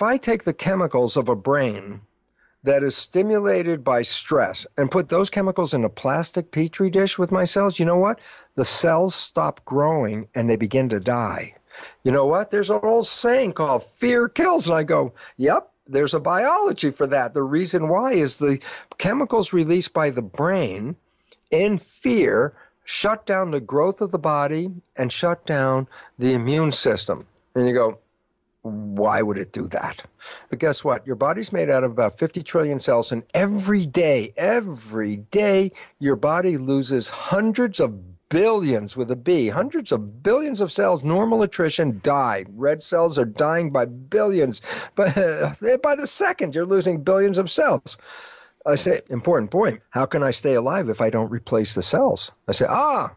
if I take the chemicals of a brain that is stimulated by stress and put those chemicals in a plastic petri dish with my cells, you know what? The cells stop growing and they begin to die. You know what? There's an old saying called fear kills. And I go, yep, there's a biology for that. The reason why is the chemicals released by the brain in fear shut down the growth of the body and shut down the immune system. And you go, why would it do that? But guess what? Your body's made out of about 50 trillion cells, and every day, every day, your body loses hundreds of billions with a B, hundreds of billions of cells. Normal attrition die. Red cells are dying by billions, but uh, by the second, you're losing billions of cells. I say, important point. How can I stay alive if I don't replace the cells? I say, ah.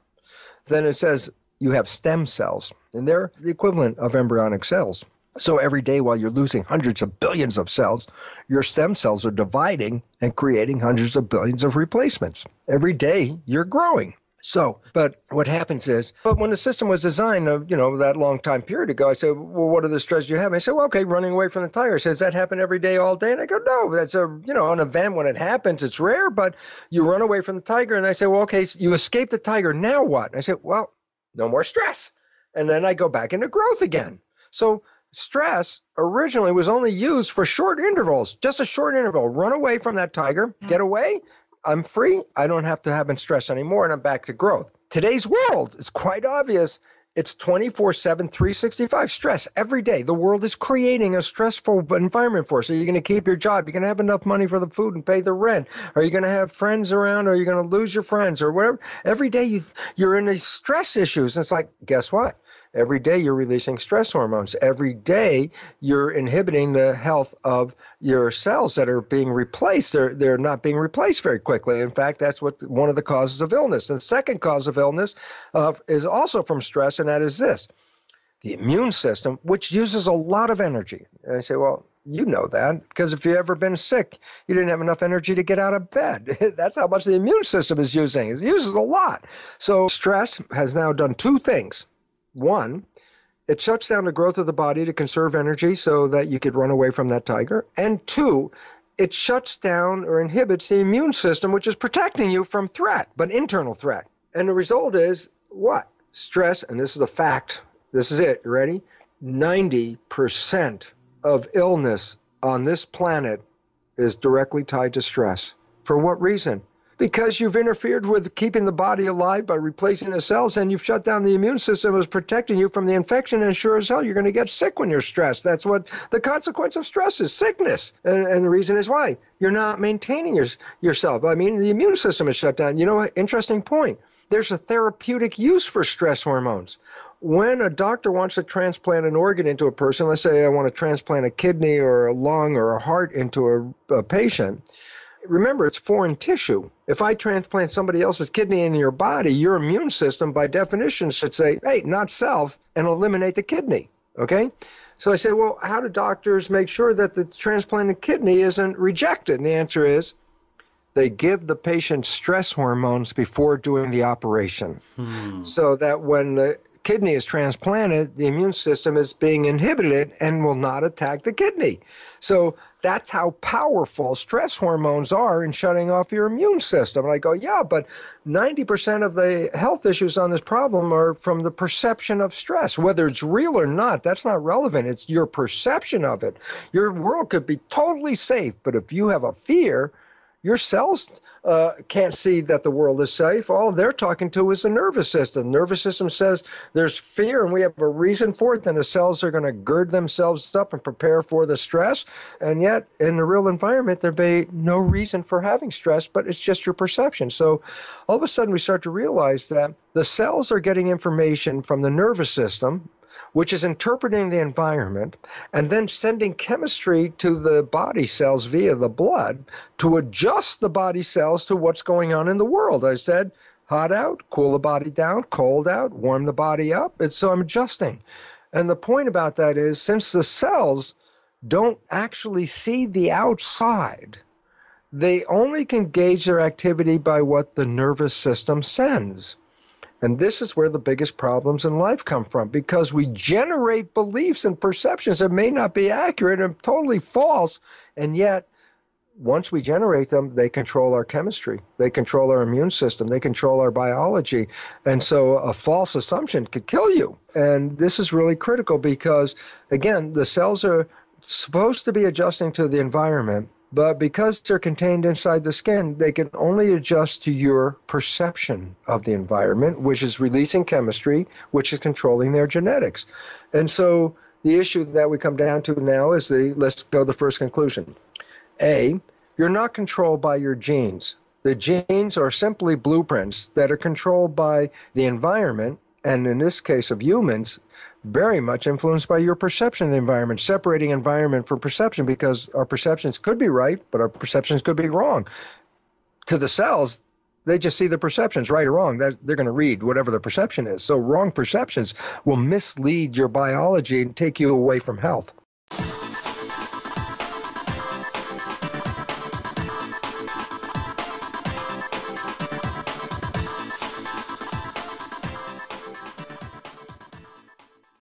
Then it says you have stem cells, and they're the equivalent of embryonic cells. So every day while you're losing hundreds of billions of cells, your stem cells are dividing and creating hundreds of billions of replacements. Every day you're growing. So, but what happens is, but when the system was designed, of uh, you know, that long time period ago, I said, well, what are the stresses you have? And I said, well, okay, running away from the tiger. Says that happen every day, all day. And I go, no, that's a, you know, an event when it happens, it's rare, but you run away from the tiger. And I say, well, okay, so you escape the tiger. Now what? And I said, well, no more stress. And then I go back into growth again. So stress originally was only used for short intervals, just a short interval. Run away from that tiger, get away. I'm free. I don't have to have in stress anymore, and I'm back to growth. Today's world, it's quite obvious. It's 24 7, 365 stress every day. The world is creating a stressful environment for us. Are you going to keep your job? Are you going to have enough money for the food and pay the rent? Are you going to have friends around? Are you going to lose your friends or whatever? Every day you, you're in these stress issues. And it's like, guess what? Every day you're releasing stress hormones. Every day you're inhibiting the health of your cells that are being replaced. They're, they're not being replaced very quickly. In fact, that's what one of the causes of illness. And the second cause of illness uh, is also from stress, and that is this the immune system, which uses a lot of energy. And I say, well, you know that because if you've ever been sick, you didn't have enough energy to get out of bed. That's how much the immune system is using. It uses a lot. So, stress has now done two things one, it shuts down the growth of the body to conserve energy so that you could run away from that tiger. And two, it shuts down or inhibits the immune system, which is protecting you from threat, but internal threat. And the result is what? Stress, and this is a fact, this is it, you ready? 90% of illness on this planet is directly tied to stress. For what reason? because you've interfered with keeping the body alive by replacing the cells and you've shut down the immune system was protecting you from the infection and sure as hell you're going to get sick when you're stressed that's what the consequence of stress is sickness and, and the reason is why you're not maintaining your, yourself i mean the immune system is shut down you know interesting point there's a therapeutic use for stress hormones when a doctor wants to transplant an organ into a person let's say i want to transplant a kidney or a lung or a heart into a, a patient remember, it's foreign tissue. If I transplant somebody else's kidney into your body, your immune system, by definition, should say, hey, not self, and eliminate the kidney. Okay? So I say, well, how do doctors make sure that the transplanted kidney isn't rejected? And the answer is they give the patient stress hormones before doing the operation hmm. so that when the kidney is transplanted, the immune system is being inhibited and will not attack the kidney. So that's how powerful stress hormones are in shutting off your immune system. And I go, yeah, but 90% of the health issues on this problem are from the perception of stress. Whether it's real or not, that's not relevant. It's your perception of it. Your world could be totally safe, but if you have a fear, your cells uh, can't see that the world is safe. All they're talking to is the nervous system. The nervous system says there's fear and we have a reason for it. Then the cells are going to gird themselves up and prepare for the stress. And yet, in the real environment, there'd be no reason for having stress, but it's just your perception. So all of a sudden, we start to realize that the cells are getting information from the nervous system which is interpreting the environment and then sending chemistry to the body cells via the blood to adjust the body cells to what's going on in the world. I said, hot out, cool the body down, cold out, warm the body up. And so I'm adjusting. And the point about that is since the cells don't actually see the outside, they only can gauge their activity by what the nervous system sends. And this is where the biggest problems in life come from because we generate beliefs and perceptions that may not be accurate and totally false. And yet, once we generate them, they control our chemistry, they control our immune system, they control our biology. And so a false assumption could kill you. And this is really critical because, again, the cells are supposed to be adjusting to the environment but because they're contained inside the skin, they can only adjust to your perception of the environment, which is releasing chemistry, which is controlling their genetics. And so the issue that we come down to now is the let's go to the first conclusion. A, you're not controlled by your genes. The genes are simply blueprints that are controlled by the environment and in this case of humans, very much influenced by your perception of the environment, separating environment from perception because our perceptions could be right, but our perceptions could be wrong. To the cells, they just see the perceptions, right or wrong. They're, they're going to read whatever the perception is. So, wrong perceptions will mislead your biology and take you away from health.